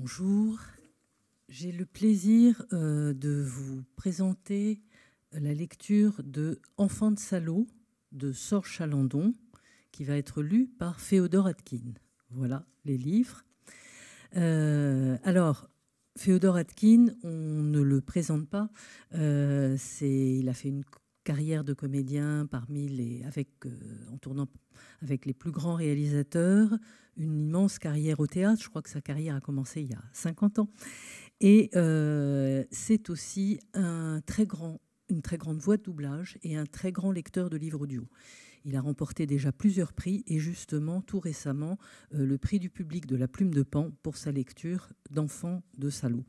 Bonjour. J'ai le plaisir euh, de vous présenter la lecture de Enfant de Salaud de Sor Chalandon, qui va être lue par Féodore Atkin. Voilà les livres. Euh, alors, Féodore Atkin, on ne le présente pas. Euh, il a fait une carrière de comédien parmi les, avec, euh, en tournant avec les plus grands réalisateurs, une immense carrière au théâtre. Je crois que sa carrière a commencé il y a 50 ans. Et euh, c'est aussi un très grand, une très grande voix de doublage et un très grand lecteur de livres audio. Il a remporté déjà plusieurs prix et justement tout récemment euh, le prix du public de la plume de Pan pour sa lecture d'Enfants de Salou.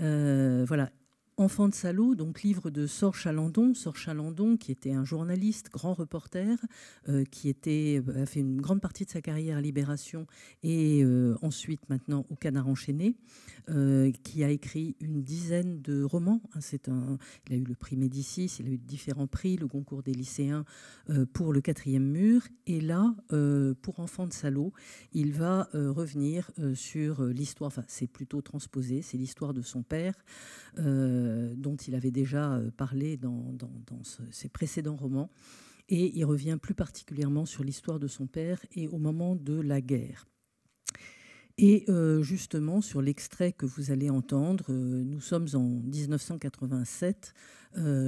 Euh, voilà, Enfant de Salaud, donc livre de Sor Chalandon, Sor Chalandon qui était un journaliste, grand reporter, euh, qui euh, a fait une grande partie de sa carrière à Libération et euh, ensuite maintenant au Canard enchaîné, qui a écrit une dizaine de romans. Hein, c'est un, il a eu le prix Médicis, il a eu différents prix, le concours des lycéens pour le quatrième mur. Et là, pour Enfant de Salaud, il va revenir sur l'histoire, enfin c'est plutôt transposé, c'est l'histoire de son père. Euh, dont il avait déjà euh, parlé dans, ses précédents romans. Et il revient plus particulièrement sur l'histoire de son père et au moment de la guerre. Et euh, justement, sur l'extrait que vous allez entendre, nous sommes en 1987,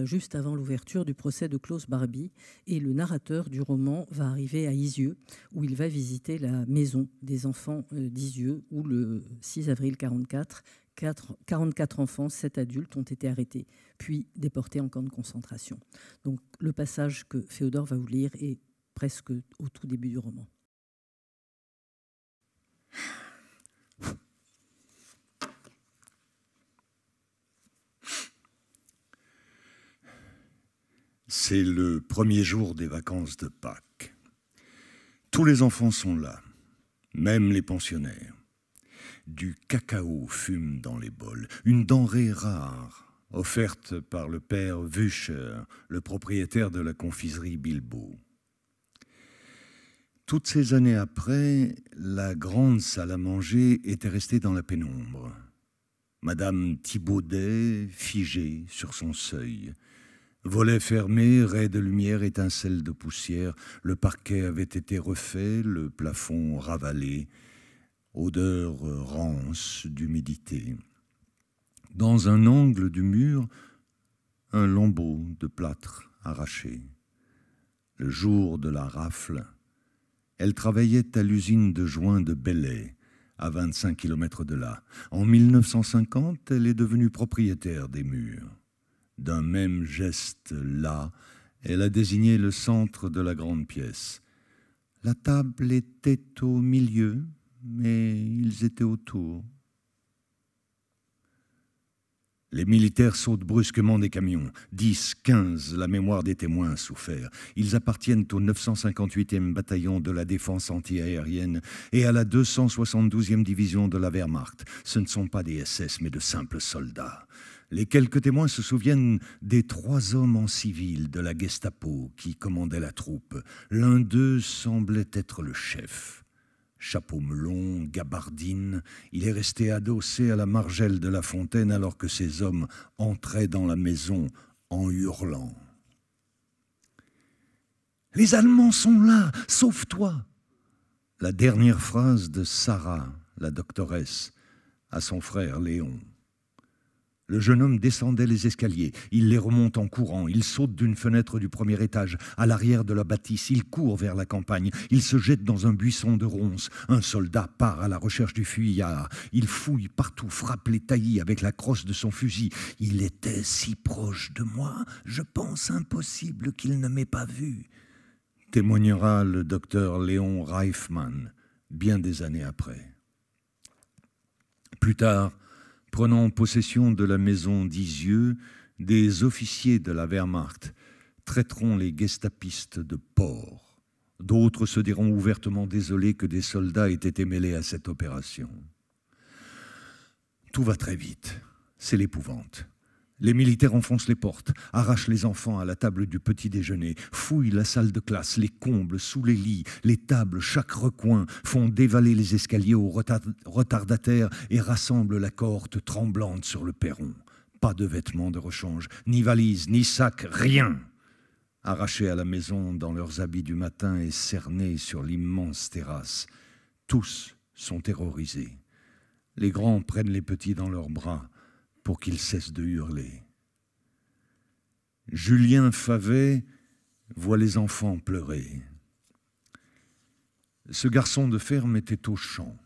juste avant l'ouverture du procès de Klaus Barbie, et le narrateur du roman va arriver à Isieux, où il va visiter la maison des enfants d'Isieux, où le 6 avril 1944, 44 enfants, 7 adultes ont été arrêtés, puis déportés en camp de concentration. Donc le passage que Féodore va vous lire est presque au tout début du roman. C'est le premier jour des vacances de Pâques. Tous les enfants sont là, même les pensionnaires. Du cacao fume dans les bols, une denrée rare, offerte par le père Vucher, le propriétaire de la confiserie Bilbo. Toutes ces années après, la grande salle à manger était restée dans la pénombre. Madame Thibaudet, figée sur son seuil. Volets fermés, raies de lumière, étincelle de poussière, le parquet avait été refait, le plafond ravalé, odeur euh, rance d'humidité. Dans un angle du mur, un lambeau de plâtre arraché. Le jour de la rafle, elle travaillait à l'usine de joint de Belley, à 25 km de là. En 1950, elle est devenue propriétaire des murs. D'un même geste là, elle a désigné le centre de la grande pièce. La table était au milieu, mais ils étaient autour. Les militaires sautent brusquement des camions. 10, 15, la mémoire des témoins a souffert. Ils appartiennent au 958e bataillon de la défense antiaérienne et à la 272e division de la Wehrmacht. Ce ne sont pas des SS, mais de simples soldats. Les quelques témoins se souviennent des trois hommes en civil de la Gestapo qui commandaient la troupe. L'un d'eux semblait être le chef. Chapeau melon, gabardine, il est resté adossé à la margelle de la fontaine alors que ses hommes entraient dans la maison en hurlant. Les Allemands sont là, sauve-toi La dernière phrase de Sarah, la doctoresse, à son frère Léon. Le jeune homme descendait les escaliers. Il les remonte en courant. Il saute d'une fenêtre du premier étage, à l'arrière de la bâtisse. Il court vers la campagne. Il se jette dans un buisson de ronces. Un soldat part à la recherche du fuyard. Il fouille partout, frappe les taillis avec la crosse de son fusil. Il était si proche de moi, je pense impossible qu'il ne m'ait pas vu. Témoignera le docteur Léon Reifman bien des années après. Plus tard, prenant possession de la maison d'Isieux, des officiers de la Wehrmacht traiteront les gestapistes de porcs. D'autres se diront ouvertement désolés que des soldats aient été mêlés à cette opération. Tout va très vite, c'est l'épouvante. Les militaires enfoncent les portes, arrachent les enfants à la table du petit déjeuner, fouillent la salle de classe, les combles sous les lits, les tables, chaque recoin, font dévaler les escaliers aux retardataires et rassemblent la cohorte tremblante sur le perron. Pas de vêtements de rechange, ni valises, ni sacs, rien. Arrachés à la maison dans leurs habits du matin et cernés sur l'immense terrasse, tous sont terrorisés. Les grands prennent les petits dans leurs bras pour qu'il cesse de hurler. Julien Favet voit les enfants pleurer. Ce garçon de ferme était au champ.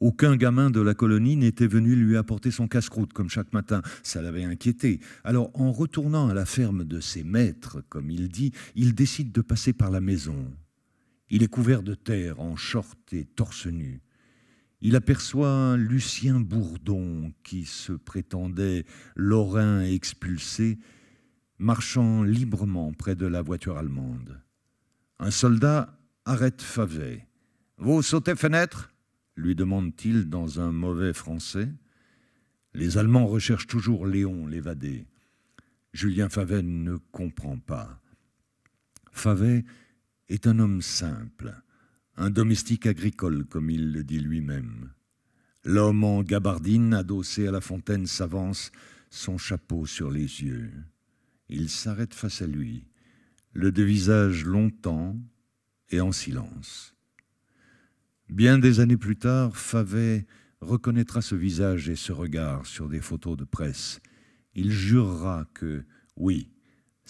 Aucun gamin de la colonie n'était venu lui apporter son casse-croûte comme chaque matin. Ça l'avait inquiété. Alors, en retournant à la ferme de ses maîtres, comme il dit, il décide de passer par la maison. Il est couvert de terre, en short et torse nu. Il aperçoit Lucien Bourdon, qui se prétendait lorrain expulsé, marchant librement près de la voiture allemande. Un soldat arrête Favet. Vous sautez fenêtre lui demande-t-il dans un mauvais français. Les Allemands recherchent toujours Léon, l'évadé. Julien Favet ne comprend pas. Favet est un homme simple un domestique agricole, comme il le dit lui-même. L'homme en gabardine, adossé à la fontaine, s'avance, son chapeau sur les yeux. Il s'arrête face à lui, le devisage longtemps et en silence. Bien des années plus tard, Favet reconnaîtra ce visage et ce regard sur des photos de presse. Il jurera que, oui,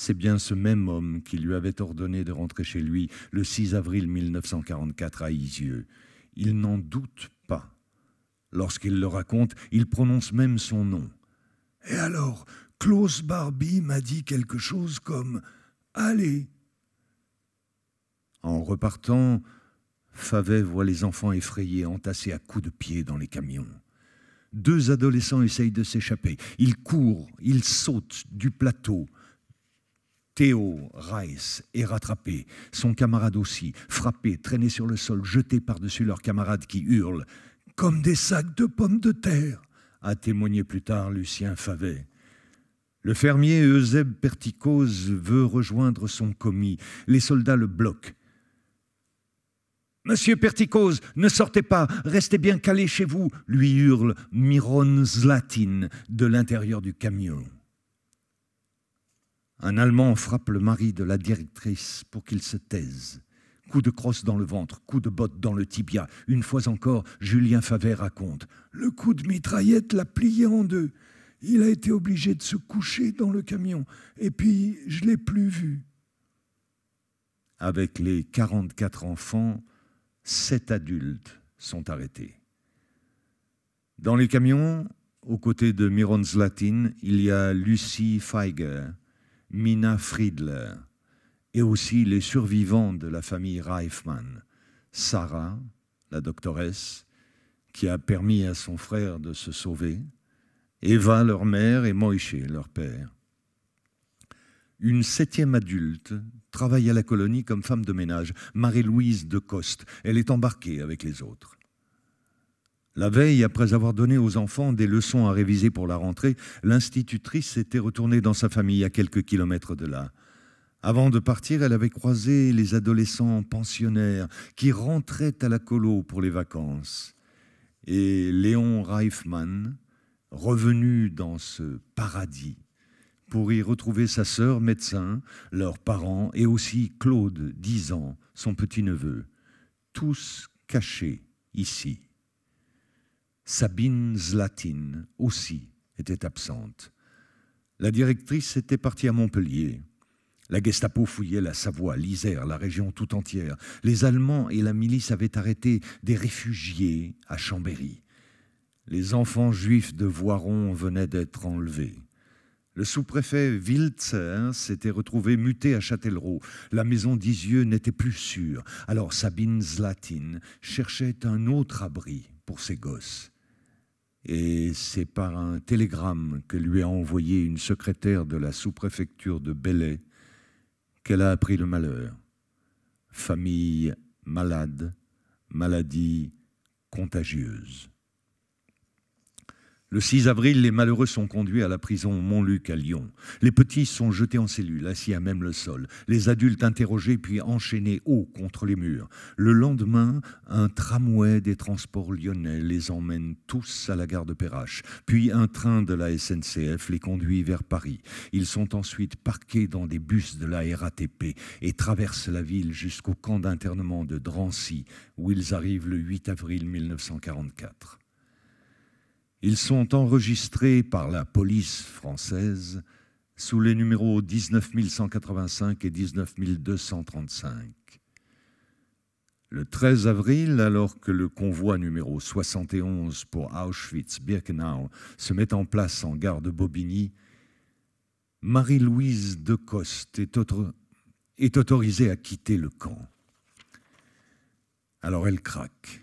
c'est bien ce même homme qui lui avait ordonné de rentrer chez lui le 6 avril 1944 à Isieux. Il n'en doute pas. Lorsqu'il le raconte, il prononce même son nom. Et alors, Klaus Barbie m'a dit quelque chose comme Allez En repartant, Favet voit les enfants effrayés entassés à coups de pied dans les camions. Deux adolescents essayent de s'échapper. Ils courent, ils sautent du plateau. Théo Rice est rattrapé, son camarade aussi, frappé, traîné sur le sol, jeté par-dessus leurs camarades qui hurlent comme des sacs de pommes de terre, a témoigné plus tard Lucien Favet. Le fermier Euseb Perticose veut rejoindre son commis. Les soldats le bloquent. Monsieur Perticose, ne sortez pas, restez bien calé chez vous, lui hurle Miron Zlatin de l'intérieur du camion. Un Allemand frappe le mari de la directrice pour qu'il se taise. Coup de crosse dans le ventre, coup de botte dans le tibia. Une fois encore, Julien Favet raconte. Le coup de mitraillette l'a plié en deux. Il a été obligé de se coucher dans le camion. Et puis, je l'ai plus vu. Avec les 44 enfants, sept adultes sont arrêtés. Dans les camions, aux côtés de Miron Zlatin, il y a Lucie Feiger, Mina Friedler, et aussi les survivants de la famille Reifmann, Sarah, la doctoresse, qui a permis à son frère de se sauver, Eva, leur mère, et Moïse, leur père. Une septième adulte travaille à la colonie comme femme de ménage, Marie-Louise de Coste. Elle est embarquée avec les autres. La veille, après avoir donné aux enfants des leçons à réviser pour la rentrée, l'institutrice s'était retournée dans sa famille à quelques kilomètres de là. Avant de partir, elle avait croisé les adolescents pensionnaires qui rentraient à la colo pour les vacances. Et Léon Reifman, revenu dans ce paradis, pour y retrouver sa sœur médecin, leurs parents et aussi Claude, dix ans, son petit-neveu, tous cachés ici. Sabine Zlatine aussi était absente. La directrice était partie à Montpellier. La Gestapo fouillait la Savoie, l'Isère, la région tout entière. Les Allemands et la milice avaient arrêté des réfugiés à Chambéry. Les enfants juifs de Voiron venaient d'être enlevés. Le sous-préfet Wiltzer s'était retrouvé muté à Châtellerault. La maison d'Izieux n'était plus sûre. Alors Sabine Zlatine cherchait un autre abri pour ses gosses. Et c'est par un télégramme que lui a envoyé une secrétaire de la sous-préfecture de Belley qu'elle a appris le malheur. Famille malade, maladie contagieuse. Le 6 avril, les malheureux sont conduits à la prison Montluc à Lyon. Les petits sont jetés en cellule, assis à même le sol. Les adultes interrogés puis enchaînés haut contre les murs. Le lendemain, un tramway des transports lyonnais les emmène tous à la gare de Perrache. Puis un train de la SNCF les conduit vers Paris. Ils sont ensuite parqués dans des bus de la RATP et traversent la ville jusqu'au camp d'internement de Drancy, où ils arrivent le 8 avril 1944. Ils sont enregistrés par la police française sous les numéros 19185 et 19235. Le 13 avril, alors que le convoi numéro 71 pour Auschwitz-Birkenau se met en place en gare de Bobigny, Marie-Louise Decoste Coste est autorisée à quitter le camp. Alors elle craque.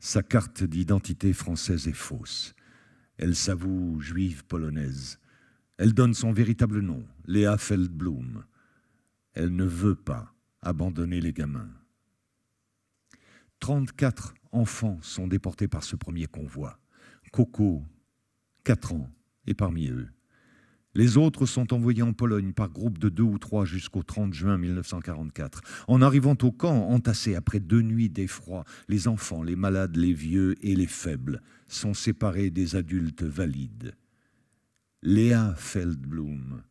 Sa carte d'identité française est fausse. Elle s'avoue juive polonaise. Elle donne son véritable nom, Léa Feldblum. Elle ne veut pas abandonner les gamins. 34 enfants sont déportés par ce premier convoi. Coco, 4 ans, est parmi eux. Les autres sont envoyés en Pologne par groupe de deux ou trois jusqu'au 30 juin 1944. En arrivant au camp, entassés après deux nuits d'effroi, les enfants, les malades, les vieux et les faibles sont séparés des adultes valides. Léa Feldblum,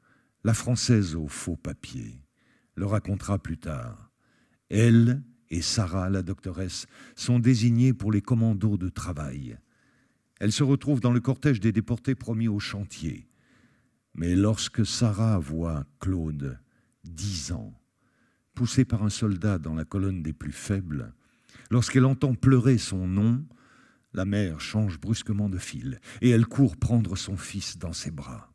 la Française aux faux papiers, le racontera plus tard. Elle et Sarah, la doctoresse, sont désignées pour les commandos de travail. Elles se retrouvent dans le cortège des déportés promis au chantier. Mais lorsque Sarah voit Claude, dix ans, poussé par un soldat dans la colonne des plus faibles, lorsqu'elle entend pleurer son nom, la mère change brusquement de fil et elle court prendre son fils dans ses bras.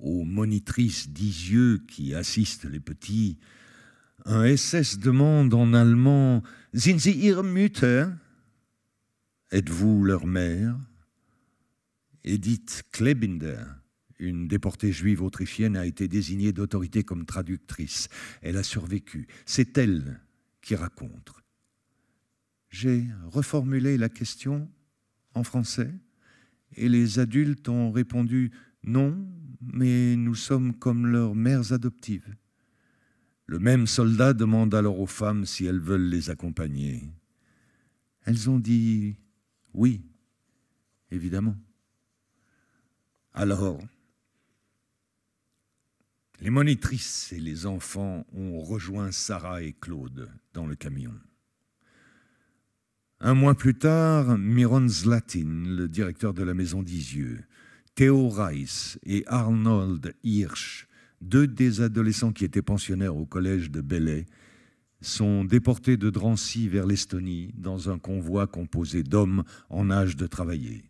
Aux monitrices d'Isieux qui assistent les petits, un SS demande en allemand Sind Sie ihre Êtes-vous leur mère Edith Klebinder, une déportée juive autrichienne, a été désignée d'autorité comme traductrice. Elle a survécu. C'est elle qui raconte. J'ai reformulé la question en français et les adultes ont répondu non, mais nous sommes comme leurs mères adoptives. Le même soldat demande alors aux femmes si elles veulent les accompagner. Elles ont dit oui, évidemment. Alors, les monitrices et les enfants ont rejoint Sarah et Claude dans le camion. Un mois plus tard, Miron Zlatin, le directeur de la maison d'Isieux, Theo Reiss et Arnold Hirsch, deux des adolescents qui étaient pensionnaires au collège de Belley, sont déportés de Drancy vers l'Estonie dans un convoi composé d'hommes en âge de travailler.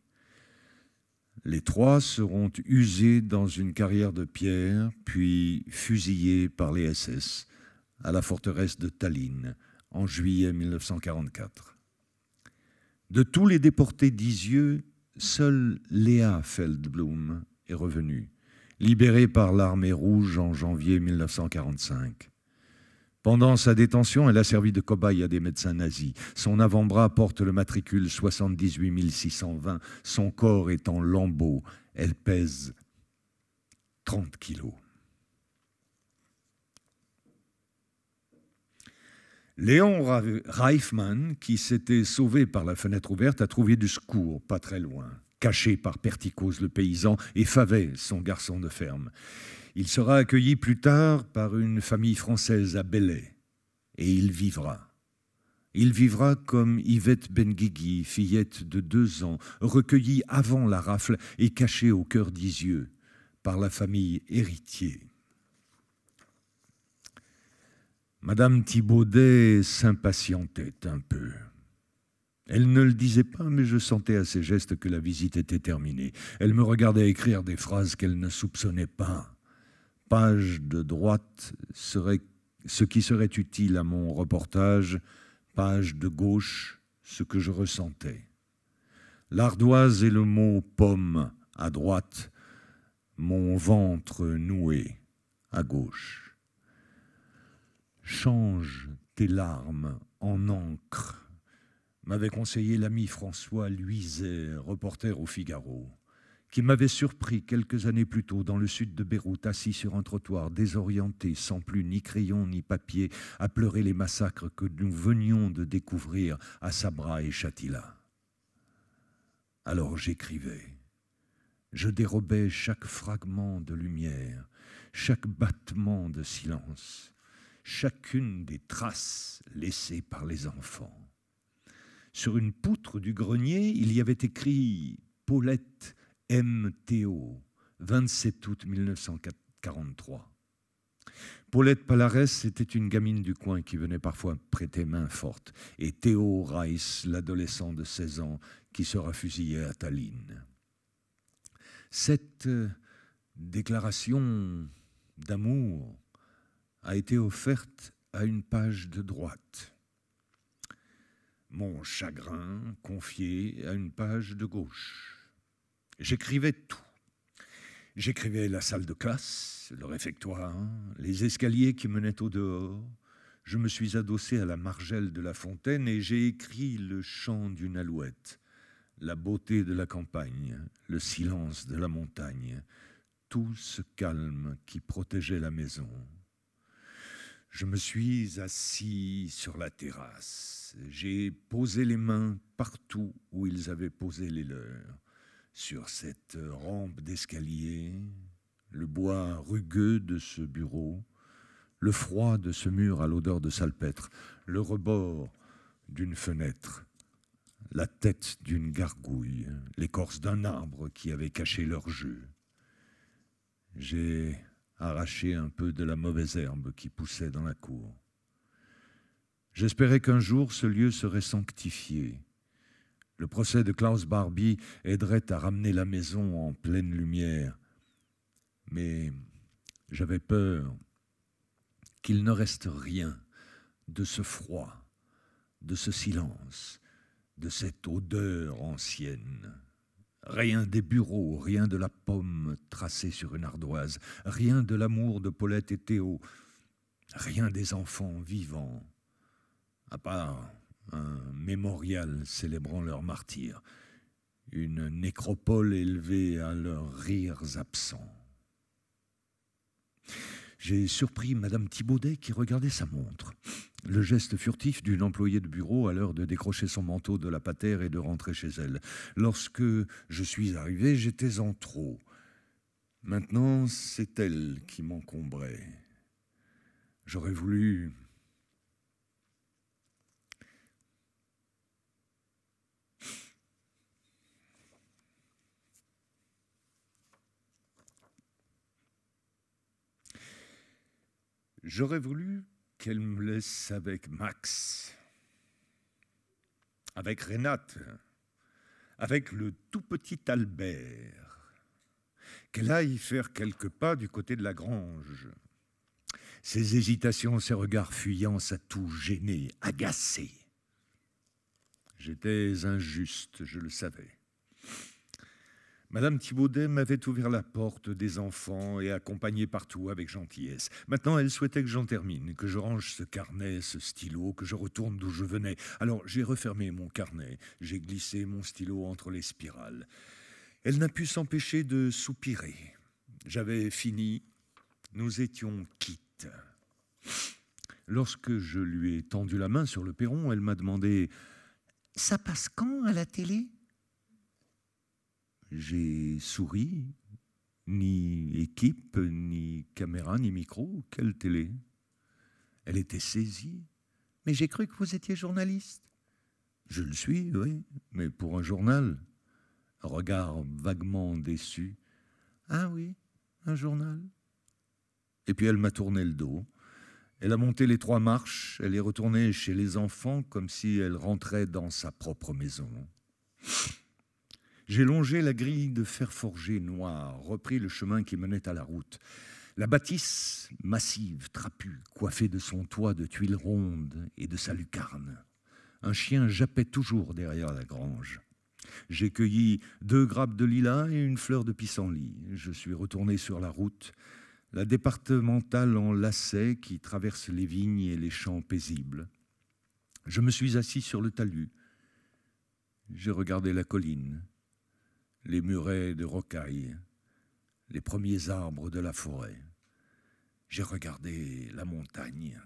Les trois seront usés dans une carrière de pierre, puis fusillés par les SS à la forteresse de Tallinn en juillet 1944. De tous les déportés d'Isieux, seule Léa Feldblum est revenue, libérée par l'armée rouge en janvier 1945. Pendant sa détention, elle a servi de cobaye à des médecins nazis. Son avant-bras porte le matricule 78 620. Son corps est en lambeaux. Elle pèse 30 kilos. Léon Reifman, qui s'était sauvé par la fenêtre ouverte, a trouvé du secours pas très loin, caché par Perticose le paysan et Favet, son garçon de ferme. Il sera accueilli plus tard par une famille française à Belley, et il vivra. Il vivra comme Yvette Benguigui, fillette de deux ans, recueillie avant la rafle et cachée au cœur d'Isieux par la famille héritier. Madame Thibaudet s'impatientait un peu. Elle ne le disait pas, mais je sentais à ses gestes que la visite était terminée. Elle me regardait écrire des phrases qu'elle ne soupçonnait pas page de droite serait ce qui serait utile à mon reportage, page de gauche ce que je ressentais. L'ardoise et le mot pomme à droite, mon ventre noué à gauche. Change tes larmes en encre, m'avait conseillé l'ami François Luizet, reporter au Figaro qui m'avait surpris quelques années plus tôt dans le sud de Beyrouth, assis sur un trottoir, désorienté, sans plus ni crayon ni papier, à pleurer les massacres que nous venions de découvrir à Sabra et Chatila. Alors j'écrivais. Je dérobais chaque fragment de lumière, chaque battement de silence, chacune des traces laissées par les enfants. Sur une poutre du grenier, il y avait écrit Paulette, Théo, 27 août 1943. Paulette Palares, était une gamine du coin qui venait parfois prêter main forte, et Théo Rice, l'adolescent de 16 ans, qui sera fusillé à Tallinn. Cette euh, déclaration d'amour a été offerte à une page de droite. Mon chagrin confié à une page de gauche. J'écrivais tout. J'écrivais la salle de classe, le réfectoire, les escaliers qui menaient au dehors. Je me suis adossé à la margelle de la fontaine et j'ai écrit le chant d'une alouette, la beauté de la campagne, le silence de la montagne, tout ce calme qui protégeait la maison. Je me suis assis sur la terrasse. J'ai posé les mains partout où ils avaient posé les leurs sur cette rampe d'escalier, le bois rugueux de ce bureau, le froid de ce mur à l'odeur de salpêtre, le rebord d'une fenêtre, la tête d'une gargouille, l'écorce d'un arbre qui avait caché leur jeu. J'ai arraché un peu de la mauvaise herbe qui poussait dans la cour. J'espérais qu'un jour ce lieu serait sanctifié, le procès de Klaus Barbie aiderait à ramener la maison en pleine lumière. Mais j'avais peur qu'il ne reste rien de ce froid, de ce silence, de cette odeur ancienne. Rien des bureaux, rien de la pomme tracée sur une ardoise, rien de l'amour de Paulette et Théo, rien des enfants vivants, à part un mémorial célébrant leurs martyrs, une nécropole élevée à leurs rires absents. J'ai surpris Madame Thibaudet qui regardait sa montre. Le geste furtif d'une employée de bureau à l'heure de décrocher son manteau de la patère et de rentrer chez elle. Lorsque je suis arrivé, j'étais en trop. Maintenant, c'est elle qui m'encombrait. J'aurais voulu J'aurais voulu qu'elle me laisse avec Max, avec Renate, avec le tout petit Albert, qu'elle aille faire quelques pas du côté de la grange. Ses hésitations, ses regards fuyants, ça tout gêné, agacé. J'étais injuste, je le savais. Madame Thibaudet m'avait ouvert la porte des enfants et accompagnée partout avec gentillesse. Maintenant, elle souhaitait que j'en termine, que je range ce carnet, ce stylo, que je retourne d'où je venais. Alors j'ai refermé mon carnet, j'ai glissé mon stylo entre les spirales. Elle n'a pu s'empêcher de soupirer. J'avais fini, nous étions quittes. Lorsque je lui ai tendu la main sur le perron, elle m'a demandé ⁇ Ça passe quand à la télé ?⁇ j'ai souri. ni équipe, ni caméra, ni micro. Quelle télé Elle était saisie. Mais j'ai cru que vous étiez journaliste. Je le suis, oui, mais pour un journal. Regard vaguement déçu. Ah oui, un journal. Et puis elle m'a tourné le dos. Elle a monté les trois marches, elle est retournée chez les enfants comme si elle rentrait dans sa propre maison. J'ai longé la grille de fer forgé noir, repris le chemin qui menait à la route. La bâtisse, massive, trapue, coiffée de son toit de tuiles rondes et de sa lucarne. Un chien jappait toujours derrière la grange. J'ai cueilli deux grappes de lilas et une fleur de pissenlit. Je suis retourné sur la route, la départementale en lacet qui traverse les vignes et les champs paisibles. Je me suis assis sur le talus. J'ai regardé la colline les murets de rocaille, les premiers arbres de la forêt. J'ai regardé la montagne.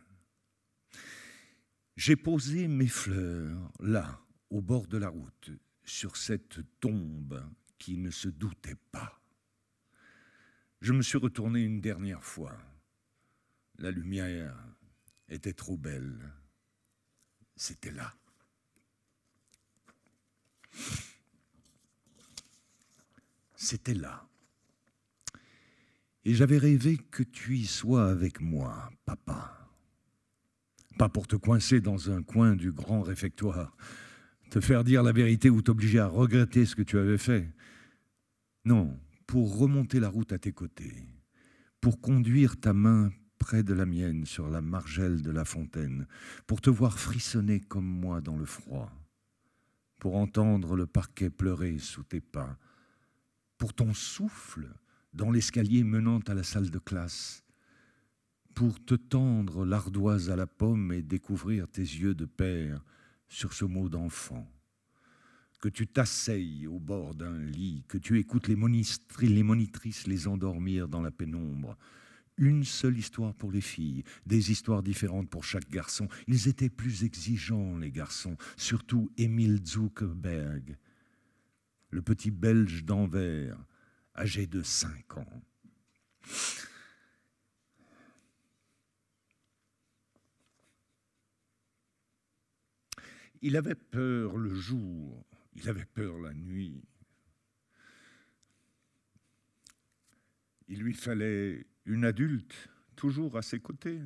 J'ai posé mes fleurs là, au bord de la route, sur cette tombe qui ne se doutait pas. Je me suis retourné une dernière fois. La lumière était trop belle. C'était là c'était là. Et j'avais rêvé que tu y sois avec moi, papa. Pas pour te coincer dans un coin du grand réfectoire, te faire dire la vérité ou t'obliger à regretter ce que tu avais fait. Non, pour remonter la route à tes côtés, pour conduire ta main près de la mienne sur la margelle de la fontaine, pour te voir frissonner comme moi dans le froid, pour entendre le parquet pleurer sous tes pas, pour ton souffle dans l'escalier menant à la salle de classe, pour te tendre l'ardoise à la pomme et découvrir tes yeux de père sur ce mot d'enfant. Que tu t'asseilles au bord d'un lit, que tu écoutes les, les monitrices les endormir dans la pénombre. Une seule histoire pour les filles, des histoires différentes pour chaque garçon. Ils étaient plus exigeants, les garçons, surtout Émile Zuckerberg le petit Belge d'Anvers, âgé de 5 ans. Il avait peur le jour, il avait peur la nuit. Il lui fallait une adulte toujours à ses côtés,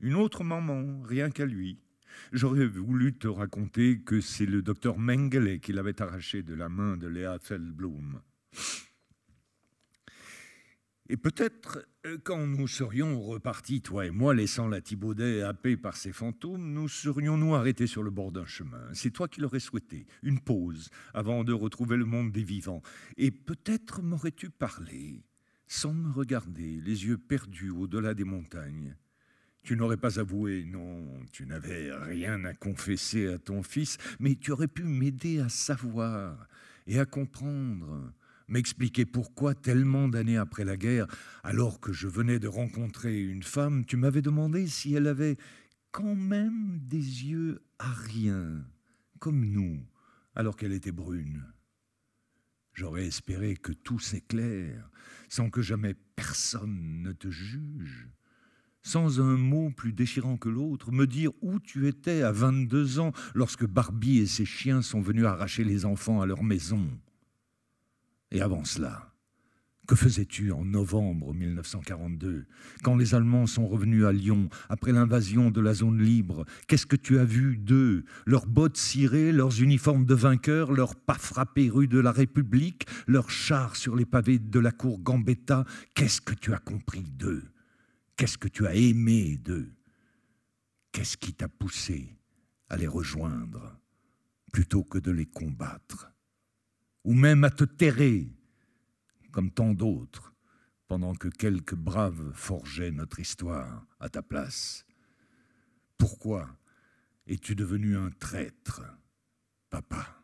une autre maman, rien qu'à lui. J'aurais voulu te raconter que c'est le docteur Mengele qui l'avait arraché de la main de Léa Feldblum. Et peut-être, euh, quand nous serions repartis, toi et moi, laissant la Thibaudet happée par ses fantômes, nous serions-nous arrêtés sur le bord d'un chemin. C'est toi qui l'aurais souhaité, une pause, avant de retrouver le monde des vivants. Et peut-être m'aurais-tu parlé, sans me regarder, les yeux perdus au-delà des montagnes. Tu n'aurais pas avoué, non, tu n'avais rien à confesser à ton fils, mais tu aurais pu m'aider à savoir et à comprendre, m'expliquer pourquoi tellement d'années après la guerre, alors que je venais de rencontrer une femme, tu m'avais demandé si elle avait quand même des yeux à rien, comme nous, alors qu'elle était brune. J'aurais espéré que tout s'éclaire, sans que jamais personne ne te juge sans un mot plus déchirant que l'autre, me dire où tu étais à 22 ans lorsque Barbie et ses chiens sont venus arracher les enfants à leur maison. Et avant cela, que faisais-tu en novembre 1942, quand les Allemands sont revenus à Lyon après l'invasion de la zone libre Qu'est-ce que tu as vu d'eux Leurs bottes cirées, leurs uniformes de vainqueurs, leurs pas frappés rue de la République, leurs chars sur les pavés de la cour Gambetta Qu'est-ce que tu as compris d'eux Qu'est-ce que tu as aimé d'eux Qu'est-ce qui t'a poussé à les rejoindre plutôt que de les combattre Ou même à te terrer, comme tant d'autres, pendant que quelques braves forgeaient notre histoire à ta place Pourquoi es-tu devenu un traître, papa